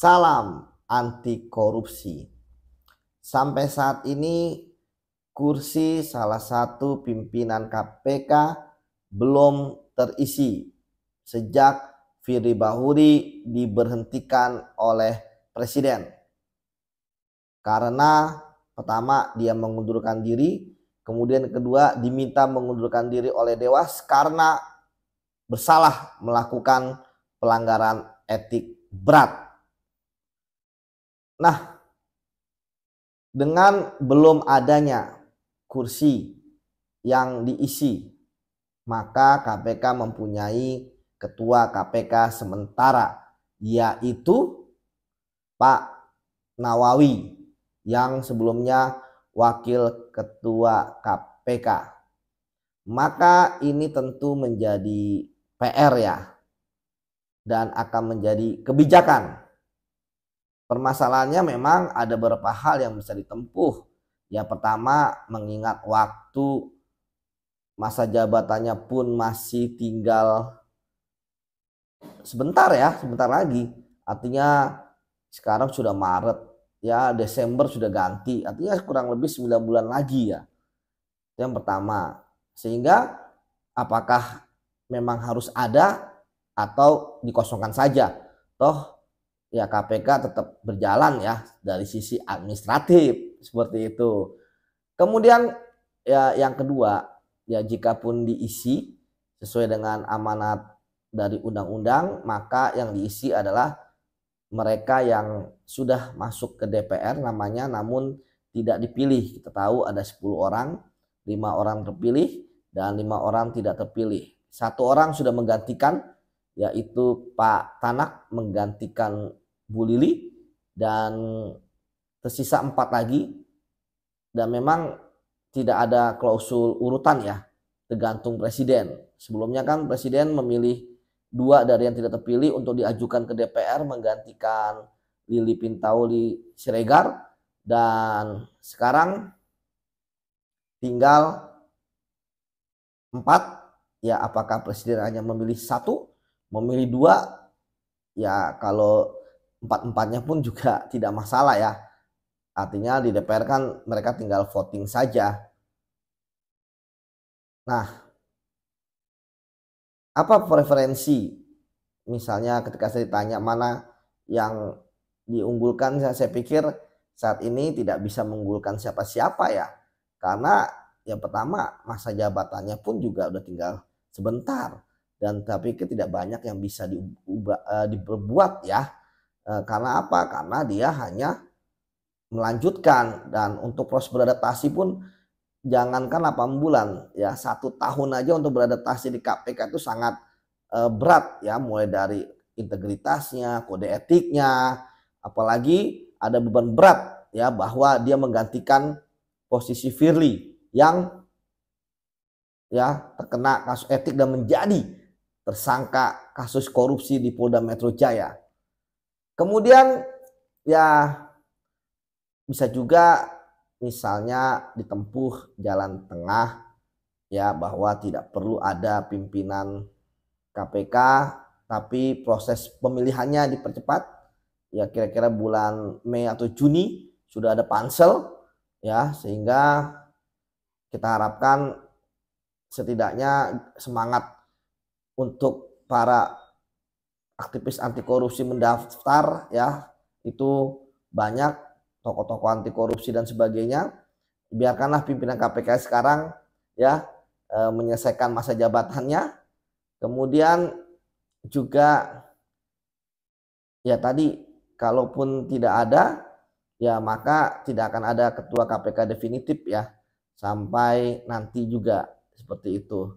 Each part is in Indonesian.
Salam anti korupsi. Sampai saat ini kursi salah satu pimpinan KPK belum terisi sejak Firly Bahuri diberhentikan oleh presiden. Karena pertama dia mengundurkan diri, kemudian kedua diminta mengundurkan diri oleh Dewas karena bersalah melakukan pelanggaran etik berat. Nah, dengan belum adanya kursi yang diisi, maka KPK mempunyai ketua KPK sementara, yaitu Pak Nawawi yang sebelumnya wakil ketua KPK. Maka ini tentu menjadi PR ya dan akan menjadi kebijakan Permasalahannya memang ada beberapa hal yang bisa ditempuh. Ya pertama mengingat waktu masa jabatannya pun masih tinggal sebentar ya, sebentar lagi. Artinya sekarang sudah Maret, ya Desember sudah ganti. Artinya kurang lebih 9 bulan lagi ya. yang pertama. Sehingga apakah memang harus ada atau dikosongkan saja? Toh ya KPK tetap berjalan ya dari sisi administratif seperti itu. Kemudian ya yang kedua ya jika pun diisi sesuai dengan amanat dari undang-undang maka yang diisi adalah mereka yang sudah masuk ke DPR namanya namun tidak dipilih. Kita tahu ada 10 orang, lima orang terpilih dan lima orang tidak terpilih. Satu orang sudah menggantikan yaitu Pak Tanak menggantikan Bu Lili dan tersisa empat lagi dan memang tidak ada klausul urutan ya tergantung presiden. Sebelumnya kan presiden memilih dua dari yang tidak terpilih untuk diajukan ke DPR menggantikan Lili Pintauli Siregar dan sekarang tinggal empat ya apakah presiden hanya memilih satu memilih dua ya kalau empat-empatnya pun juga tidak masalah ya. Artinya di DPR kan mereka tinggal voting saja. Nah, apa preferensi? Misalnya ketika saya ditanya mana yang diunggulkan, saya pikir saat ini tidak bisa mengunggulkan siapa-siapa ya. Karena yang pertama masa jabatannya pun juga udah tinggal sebentar dan tapi tidak banyak yang bisa diubah, eh, diperbuat ya Eh, karena apa? Karena dia hanya melanjutkan dan untuk proses beradaptasi pun jangankan 8 bulan ya satu tahun aja untuk beradaptasi di KPK itu sangat eh, berat ya mulai dari integritasnya, kode etiknya, apalagi ada beban berat ya bahwa dia menggantikan posisi Firly yang ya terkena kasus etik dan menjadi tersangka kasus korupsi di Polda Metro Jaya. Kemudian ya bisa juga misalnya ditempuh jalan tengah ya bahwa tidak perlu ada pimpinan KPK tapi proses pemilihannya dipercepat ya kira-kira bulan Mei atau Juni sudah ada pansel ya sehingga kita harapkan setidaknya semangat untuk para aktivis anti korupsi mendaftar ya itu banyak tokoh-tokoh anti korupsi dan sebagainya biarkanlah pimpinan KPK sekarang ya e, menyelesaikan masa jabatannya kemudian juga ya tadi kalaupun tidak ada ya maka tidak akan ada ketua KPK definitif ya sampai nanti juga seperti itu.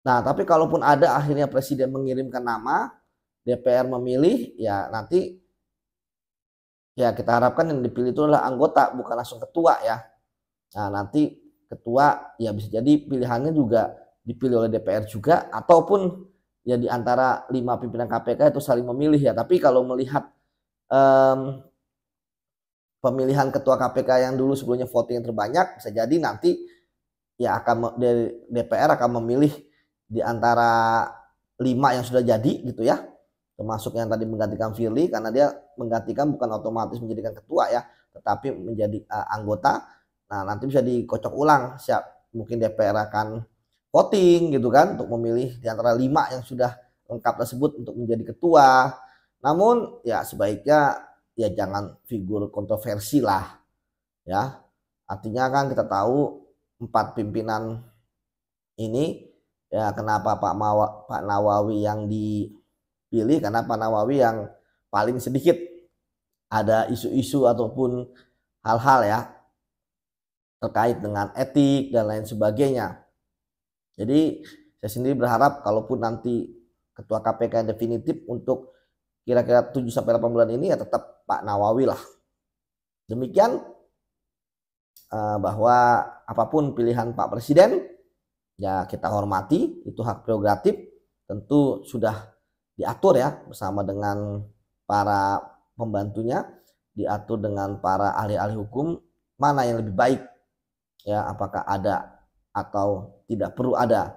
Nah, tapi kalaupun ada akhirnya presiden mengirimkan nama, DPR memilih, ya nanti ya kita harapkan yang dipilih itu adalah anggota, bukan langsung ketua ya. Nah nanti ketua ya bisa jadi pilihannya juga dipilih oleh DPR juga, ataupun ya di antara lima pimpinan KPK itu saling memilih ya. Tapi kalau melihat um, pemilihan ketua KPK yang dulu sebelumnya voting yang terbanyak, bisa jadi nanti ya akan DPR akan memilih di antara lima yang sudah jadi gitu ya termasuk yang tadi menggantikan Firly karena dia menggantikan bukan otomatis menjadikan ketua ya tetapi menjadi uh, anggota nah nanti bisa dikocok ulang siap mungkin DPR akan voting gitu kan untuk memilih di antara lima yang sudah lengkap tersebut untuk menjadi ketua namun ya sebaiknya ya jangan figur kontroversi lah ya artinya kan kita tahu empat pimpinan ini ya kenapa Pak Mawa, Pak Nawawi yang di pilih karena Pak Nawawi yang paling sedikit ada isu-isu ataupun hal-hal ya terkait dengan etik dan lain sebagainya. Jadi saya sendiri berharap kalaupun nanti ketua KPK yang definitif untuk kira-kira 7 sampai 8 bulan ini ya tetap Pak Nawawi lah. Demikian eh, bahwa apapun pilihan Pak Presiden ya kita hormati itu hak prerogatif tentu sudah diatur ya bersama dengan para pembantunya, diatur dengan para ahli-ahli hukum mana yang lebih baik ya apakah ada atau tidak perlu ada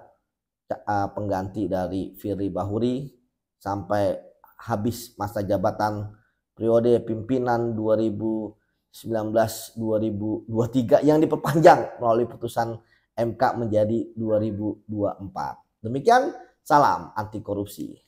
pengganti dari Firly Bahuri sampai habis masa jabatan periode pimpinan 2019-2023 yang diperpanjang melalui putusan MK menjadi 2024. Demikian salam anti korupsi.